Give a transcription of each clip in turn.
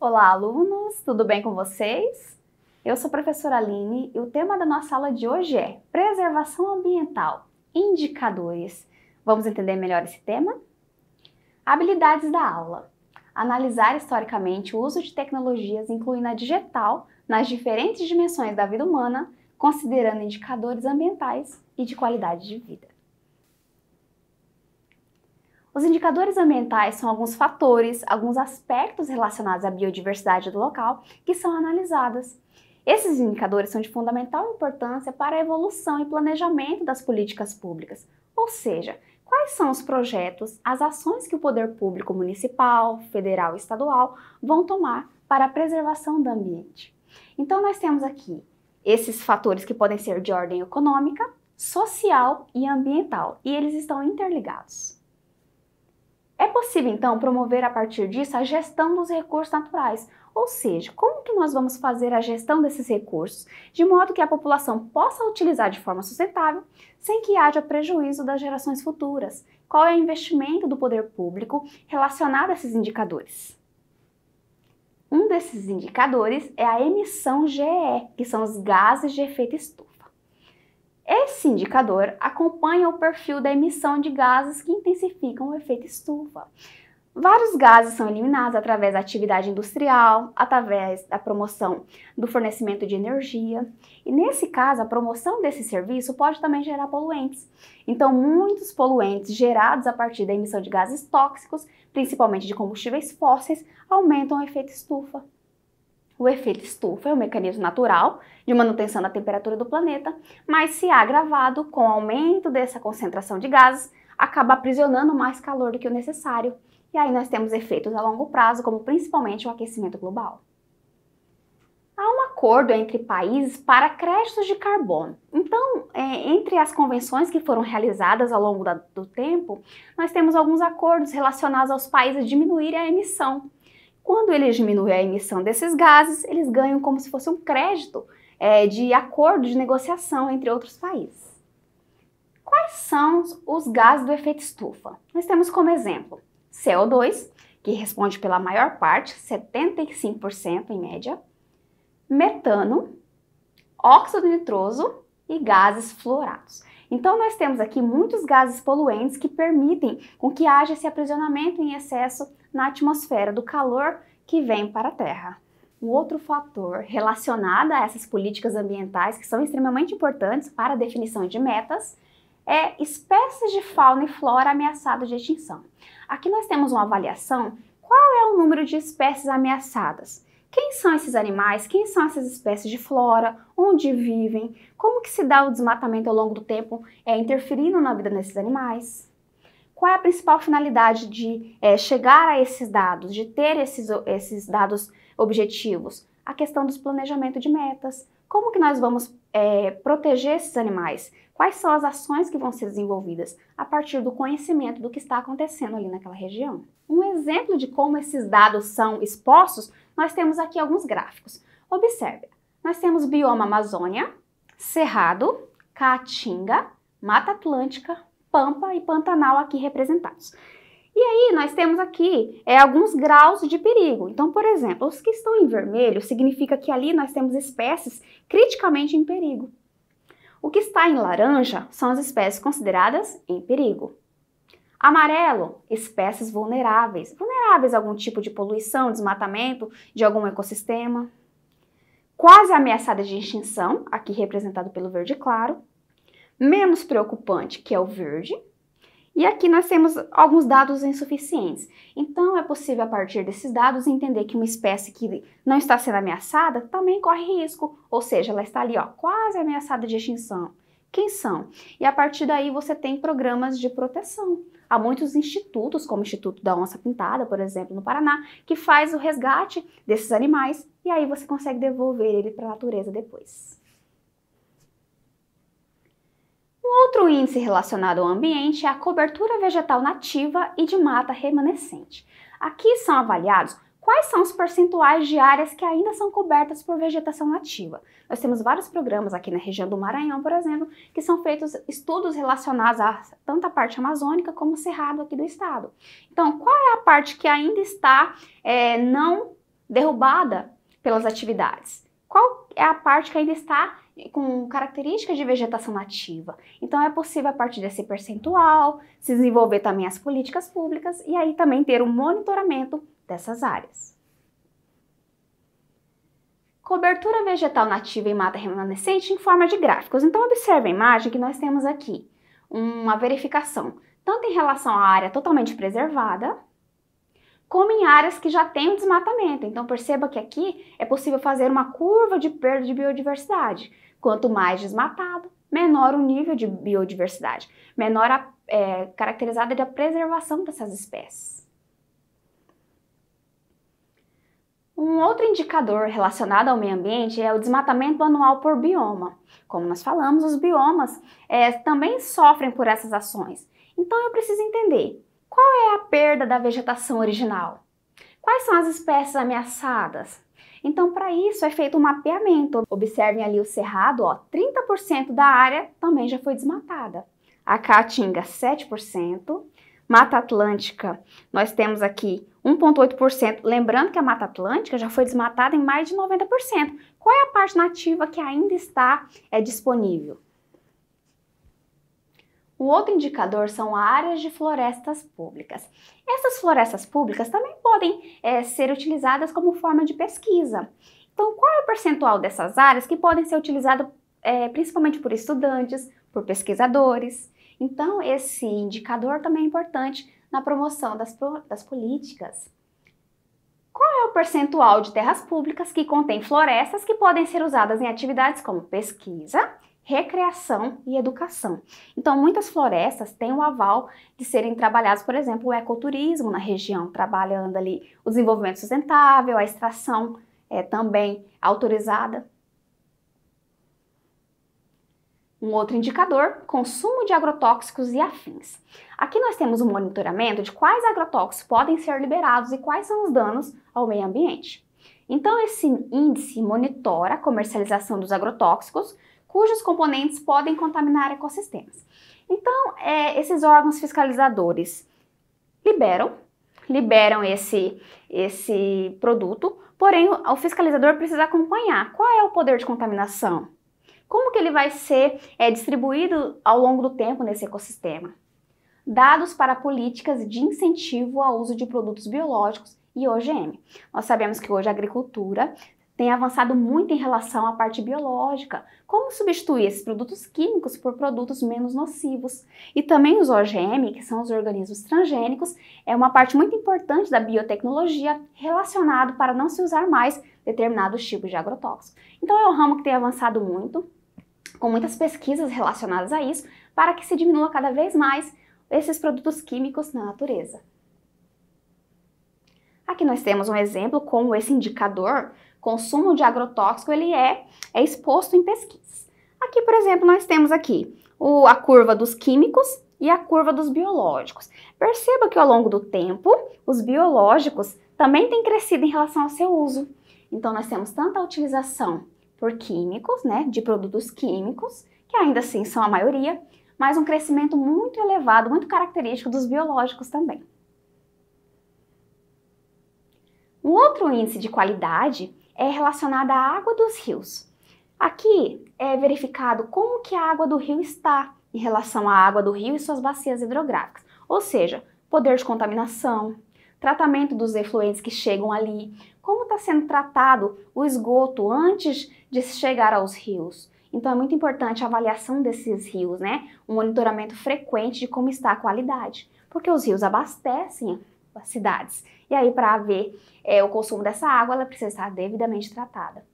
Olá, alunos! Tudo bem com vocês? Eu sou a professora Aline e o tema da nossa aula de hoje é Preservação Ambiental Indicadores. Vamos entender melhor esse tema? Habilidades da aula: analisar historicamente o uso de tecnologias, incluindo a digital, nas diferentes dimensões da vida humana, considerando indicadores ambientais e de qualidade de vida. Os indicadores ambientais são alguns fatores, alguns aspectos relacionados à biodiversidade do local que são analisados. Esses indicadores são de fundamental importância para a evolução e planejamento das políticas públicas, ou seja, quais são os projetos, as ações que o poder público municipal, federal e estadual vão tomar para a preservação do ambiente. Então, nós temos aqui esses fatores que podem ser de ordem econômica, social e ambiental, e eles estão interligados. É possível, então, promover a partir disso a gestão dos recursos naturais, ou seja, como que nós vamos fazer a gestão desses recursos de modo que a população possa utilizar de forma sustentável, sem que haja prejuízo das gerações futuras? Qual é o investimento do poder público relacionado a esses indicadores? Um desses indicadores é a emissão GE, que são os gases de efeito estufa. Esse indicador acompanha o perfil da emissão de gases que intensificam o efeito estufa. Vários gases são eliminados através da atividade industrial, através da promoção do fornecimento de energia. E nesse caso, a promoção desse serviço pode também gerar poluentes. Então, muitos poluentes gerados a partir da emissão de gases tóxicos, principalmente de combustíveis fósseis, aumentam o efeito estufa. O efeito estufa é um mecanismo natural de manutenção da temperatura do planeta, mas se agravado com o aumento dessa concentração de gases, acaba aprisionando mais calor do que o necessário. E aí nós temos efeitos a longo prazo, como principalmente o aquecimento global. Há um acordo entre países para créditos de carbono. Então, é, entre as convenções que foram realizadas ao longo da, do tempo, nós temos alguns acordos relacionados aos países diminuírem a emissão quando eles diminuem a emissão desses gases, eles ganham como se fosse um crédito é, de acordo de negociação entre outros países. Quais são os gases do efeito estufa? Nós temos como exemplo CO2, que responde pela maior parte, 75% em média, metano, óxido nitroso e gases fluorados. Então nós temos aqui muitos gases poluentes que permitem com que haja esse aprisionamento em excesso na atmosfera do calor que vem para a Terra. Um outro fator relacionado a essas políticas ambientais que são extremamente importantes para a definição de metas é espécies de fauna e flora ameaçadas de extinção. Aqui nós temos uma avaliação qual é o número de espécies ameaçadas quem são esses animais? Quem são essas espécies de flora? Onde vivem? Como que se dá o desmatamento ao longo do tempo é, interferindo na vida desses animais? Qual é a principal finalidade de é, chegar a esses dados, de ter esses, esses dados objetivos? A questão do planejamento de metas, como que nós vamos é, proteger esses animais? Quais são as ações que vão ser desenvolvidas a partir do conhecimento do que está acontecendo ali naquela região? Um exemplo de como esses dados são expostos, nós temos aqui alguns gráficos. Observe, nós temos bioma Amazônia, Cerrado, Caatinga, Mata Atlântica, Pampa e Pantanal aqui representados. E aí, nós temos aqui é, alguns graus de perigo. Então, por exemplo, os que estão em vermelho significa que ali nós temos espécies criticamente em perigo. O que está em laranja são as espécies consideradas em perigo. Amarelo, espécies vulneráveis, vulneráveis a algum tipo de poluição, desmatamento de algum ecossistema. Quase ameaçada de extinção, aqui representado pelo verde claro. Menos preocupante, que é o verde, e aqui nós temos alguns dados insuficientes. Então, é possível, a partir desses dados, entender que uma espécie que não está sendo ameaçada também corre risco, ou seja, ela está ali ó, quase ameaçada de extinção. Quem são? E a partir daí você tem programas de proteção. Há muitos institutos, como o Instituto da Onça Pintada, por exemplo, no Paraná, que faz o resgate desses animais e aí você consegue devolver ele para a natureza depois. Um outro índice relacionado ao ambiente é a cobertura vegetal nativa e de mata remanescente. Aqui são avaliados quais são os percentuais de áreas que ainda são cobertas por vegetação nativa. Nós temos vários programas aqui na região do Maranhão, por exemplo, que são feitos estudos relacionados a tanto a parte amazônica como o cerrado aqui do estado. Então, qual é a parte que ainda está é, não derrubada pelas atividades? Qual é a parte que ainda está com características de vegetação nativa. Então é possível, a partir desse percentual, se desenvolver também as políticas públicas e aí também ter um monitoramento dessas áreas. Cobertura vegetal nativa em mata remanescente em forma de gráficos. Então observe a imagem que nós temos aqui, uma verificação tanto em relação à área totalmente preservada, como em áreas que já têm desmatamento. Então perceba que aqui é possível fazer uma curva de perda de biodiversidade. Quanto mais desmatado, menor o nível de biodiversidade, menor a é, caracterizada a preservação dessas espécies. Um outro indicador relacionado ao meio ambiente é o desmatamento anual por bioma. Como nós falamos, os biomas é, também sofrem por essas ações. Então eu preciso entender qual é a perda da vegetação original? Quais são as espécies ameaçadas? Então, para isso é feito um mapeamento. Observem ali o cerrado, ó, 30% da área também já foi desmatada. A caatinga, 7%. Mata Atlântica, nós temos aqui 1,8%. Lembrando que a Mata Atlântica já foi desmatada em mais de 90%. Qual é a parte nativa que ainda está é, disponível? O outro indicador são áreas de florestas públicas. Essas florestas públicas também podem é, ser utilizadas como forma de pesquisa. Então, qual é o percentual dessas áreas que podem ser utilizadas é, principalmente por estudantes, por pesquisadores? Então, esse indicador também é importante na promoção das, das políticas. Qual é o percentual de terras públicas que contém florestas que podem ser usadas em atividades como pesquisa, recreação e educação. Então, muitas florestas têm o aval de serem trabalhadas. por exemplo, o ecoturismo na região, trabalhando ali o desenvolvimento sustentável, a extração é também autorizada. Um outro indicador, consumo de agrotóxicos e afins. Aqui nós temos o um monitoramento de quais agrotóxicos podem ser liberados e quais são os danos ao meio ambiente. Então, esse índice monitora a comercialização dos agrotóxicos cujos componentes podem contaminar ecossistemas. Então, é, esses órgãos fiscalizadores liberam, liberam esse, esse produto, porém o fiscalizador precisa acompanhar qual é o poder de contaminação, como que ele vai ser é, distribuído ao longo do tempo nesse ecossistema. Dados para políticas de incentivo ao uso de produtos biológicos e OGM. Nós sabemos que hoje a agricultura tem avançado muito em relação à parte biológica, como substituir esses produtos químicos por produtos menos nocivos. E também os OGM, que são os organismos transgênicos, é uma parte muito importante da biotecnologia relacionado para não se usar mais determinados tipos de agrotóxicos. Então é um ramo que tem avançado muito, com muitas pesquisas relacionadas a isso, para que se diminua cada vez mais esses produtos químicos na natureza. Aqui nós temos um exemplo como esse indicador consumo de agrotóxico ele é, é exposto em pesquisas. Aqui, por exemplo, nós temos aqui o, a curva dos químicos e a curva dos biológicos. Perceba que ao longo do tempo, os biológicos também têm crescido em relação ao seu uso. Então, nós temos tanto a utilização por químicos, né, de produtos químicos, que ainda assim são a maioria, mas um crescimento muito elevado, muito característico dos biológicos também. Um outro índice de qualidade é relacionada à água dos rios. Aqui é verificado como que a água do rio está em relação à água do rio e suas bacias hidrográficas, ou seja, poder de contaminação, tratamento dos efluentes que chegam ali, como está sendo tratado o esgoto antes de chegar aos rios. Então é muito importante a avaliação desses rios, né? Um monitoramento frequente de como está a qualidade, porque os rios abastecem cidades. E aí, para haver é, o consumo dessa água, ela precisa estar devidamente tratada.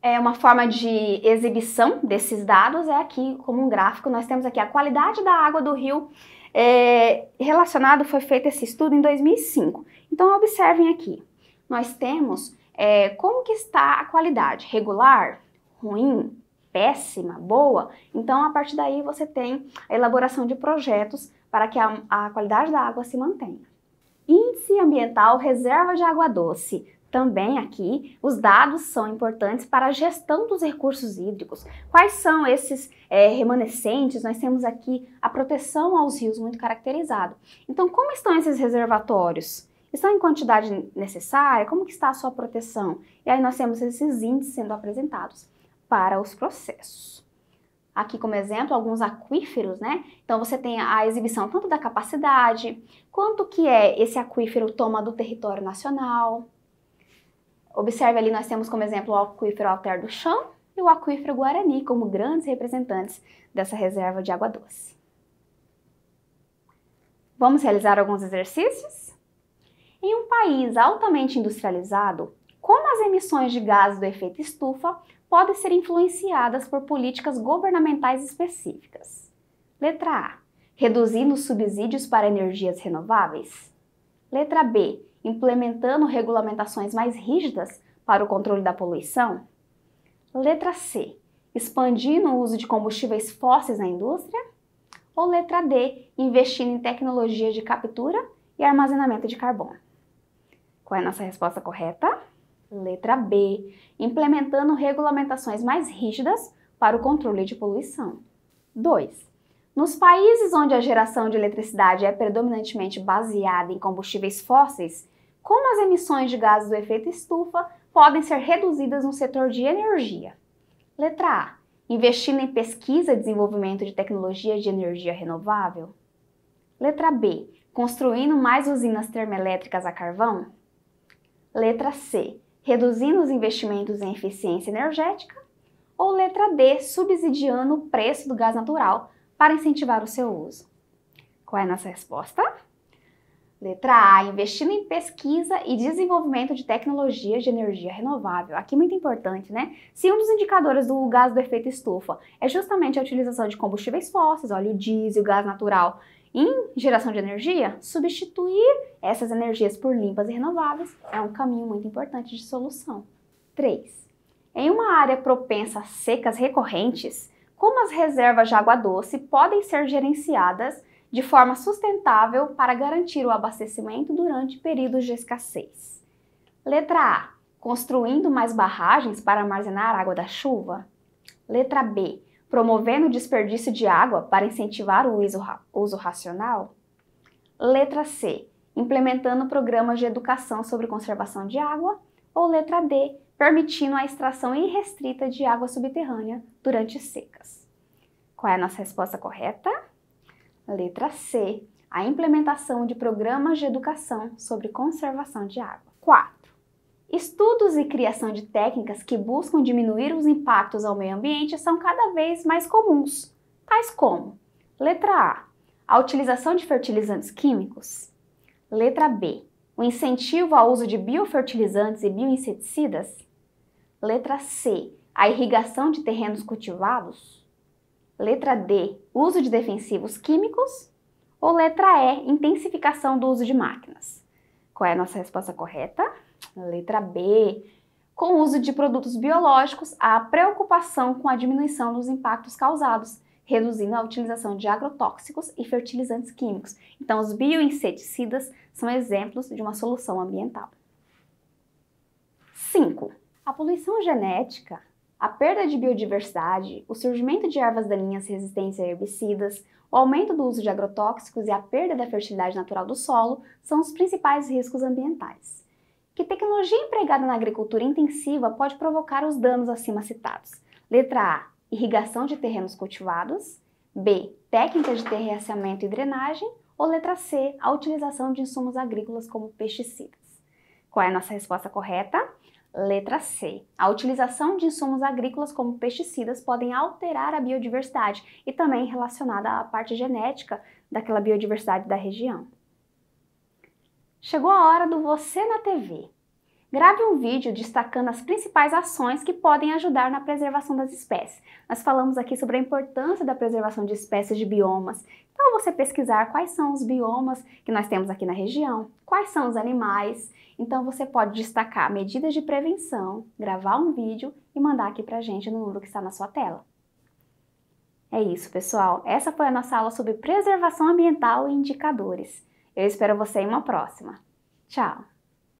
É uma forma de exibição desses dados é aqui, como um gráfico, nós temos aqui a qualidade da água do rio é, relacionado, foi feito esse estudo em 2005. Então, observem aqui, nós temos é, como que está a qualidade, regular, ruim, péssima, boa. Então, a partir daí, você tem a elaboração de projetos para que a, a qualidade da água se mantenha. Índice ambiental reserva de água doce. Também aqui, os dados são importantes para a gestão dos recursos hídricos. Quais são esses é, remanescentes? Nós temos aqui a proteção aos rios muito caracterizado. Então, como estão esses reservatórios? Estão em quantidade necessária? Como que está a sua proteção? E aí nós temos esses índices sendo apresentados para os processos aqui como exemplo alguns aquíferos, né? Então você tem a exibição tanto da capacidade, quanto que é esse aquífero toma do território nacional. Observe ali, nós temos como exemplo o aquífero Alter do Chão e o aquífero Guarani como grandes representantes dessa reserva de água doce. Vamos realizar alguns exercícios? Em um país altamente industrializado, como as emissões de gases do efeito estufa podem ser influenciadas por políticas governamentais específicas. Letra A. Reduzindo os subsídios para energias renováveis. Letra B. Implementando regulamentações mais rígidas para o controle da poluição. Letra C. Expandindo o uso de combustíveis fósseis na indústria. Ou letra D. Investindo em tecnologias de captura e armazenamento de carbono. Qual é a nossa resposta correta? Letra B. Implementando regulamentações mais rígidas para o controle de poluição. 2. Nos países onde a geração de eletricidade é predominantemente baseada em combustíveis fósseis, como as emissões de gases do efeito estufa podem ser reduzidas no setor de energia? Letra A. Investindo em pesquisa e desenvolvimento de tecnologias de energia renovável? Letra B. Construindo mais usinas termoelétricas a carvão? Letra C reduzindo os investimentos em eficiência energética, ou letra D, subsidiando o preço do gás natural para incentivar o seu uso. Qual é a nossa resposta? Letra A, investindo em pesquisa e desenvolvimento de tecnologias de energia renovável. Aqui muito importante, né? Se um dos indicadores do gás do efeito estufa é justamente a utilização de combustíveis fósseis, óleo diesel, gás natural, em geração de energia, substituir essas energias por limpas e renováveis é um caminho muito importante de solução. 3. Em uma área propensa a secas recorrentes, como as reservas de água doce podem ser gerenciadas de forma sustentável para garantir o abastecimento durante períodos de escassez? Letra A. Construindo mais barragens para armazenar água da chuva? Letra B promovendo o desperdício de água para incentivar o uso, uso racional? Letra C. Implementando programas de educação sobre conservação de água. Ou letra D. Permitindo a extração irrestrita de água subterrânea durante secas. Qual é a nossa resposta correta? Letra C. A implementação de programas de educação sobre conservação de água. 4. Estudos e criação de técnicas que buscam diminuir os impactos ao meio ambiente são cada vez mais comuns, tais como: letra A, a utilização de fertilizantes químicos, letra B, o incentivo ao uso de biofertilizantes e bioinseticidas, letra C, a irrigação de terrenos cultivados, letra D, uso de defensivos químicos, ou letra E, intensificação do uso de máquinas. Qual é a nossa resposta correta? Letra B. Com o uso de produtos biológicos, há preocupação com a diminuição dos impactos causados, reduzindo a utilização de agrotóxicos e fertilizantes químicos. Então, os bioinseticidas são exemplos de uma solução ambiental. 5. A poluição genética, a perda de biodiversidade, o surgimento de ervas daninhas resistentes a herbicidas, o aumento do uso de agrotóxicos e a perda da fertilidade natural do solo são os principais riscos ambientais que tecnologia empregada na agricultura intensiva pode provocar os danos acima citados. Letra A: irrigação de terrenos cultivados. B: técnicas de terraceamento e drenagem. Ou letra C: a utilização de insumos agrícolas como pesticidas. Qual é a nossa resposta correta? Letra C. A utilização de insumos agrícolas como pesticidas podem alterar a biodiversidade e também relacionada à parte genética daquela biodiversidade da região. Chegou a hora do Você na TV. Grave um vídeo destacando as principais ações que podem ajudar na preservação das espécies. Nós falamos aqui sobre a importância da preservação de espécies de biomas. Então, você pesquisar quais são os biomas que nós temos aqui na região, quais são os animais. Então, você pode destacar medidas de prevenção, gravar um vídeo e mandar aqui para a gente no número que está na sua tela. É isso, pessoal. Essa foi a nossa aula sobre preservação ambiental e indicadores. Eu espero você em uma próxima. Tchau!